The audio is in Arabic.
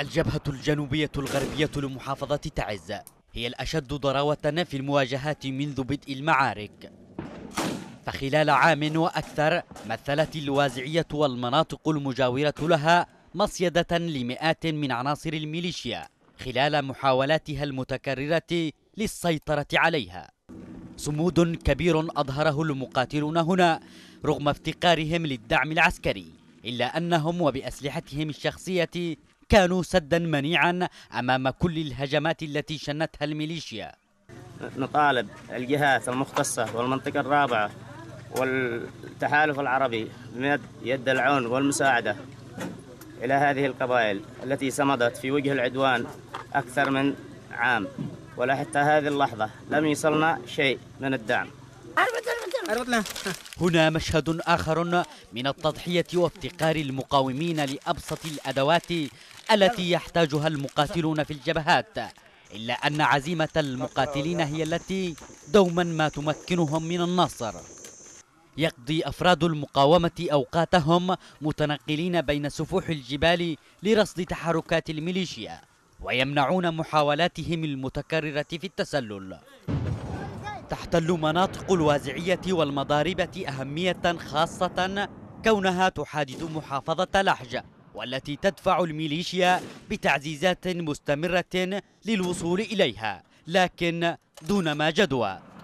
الجبهة الجنوبية الغربية لمحافظة تعز هي الأشد ضراوة في المواجهات منذ بدء المعارك فخلال عام وأكثر مثلت الوازعية والمناطق المجاورة لها مصيدة لمئات من عناصر الميليشيا خلال محاولاتها المتكررة للسيطرة عليها صمود كبير أظهره المقاتلون هنا رغم افتقارهم للدعم العسكري إلا أنهم وبأسلحتهم الشخصية كانوا سدا منيعا أمام كل الهجمات التي شنتها الميليشيا نطالب الجهات المختصة والمنطقة الرابعة والتحالف العربي بمد يد العون والمساعدة إلى هذه القبائل التي صمدت في وجه العدوان أكثر من عام ولا حتى هذه اللحظة لم يصلنا شيء من الدعم هنا مشهد آخر من التضحية وافتقار المقاومين لأبسط الأدوات التي يحتاجها المقاتلون في الجبهات إلا أن عزيمة المقاتلين هي التي دوما ما تمكنهم من النصر يقضي أفراد المقاومة أوقاتهم متنقلين بين سفوح الجبال لرصد تحركات الميليشيا ويمنعون محاولاتهم المتكررة في التسلل تحتل مناطق الوازعية والمضاربة أهمية خاصة كونها تحادث محافظة لحج والتي تدفع الميليشيا بتعزيزات مستمرة للوصول إليها لكن دون ما جدوى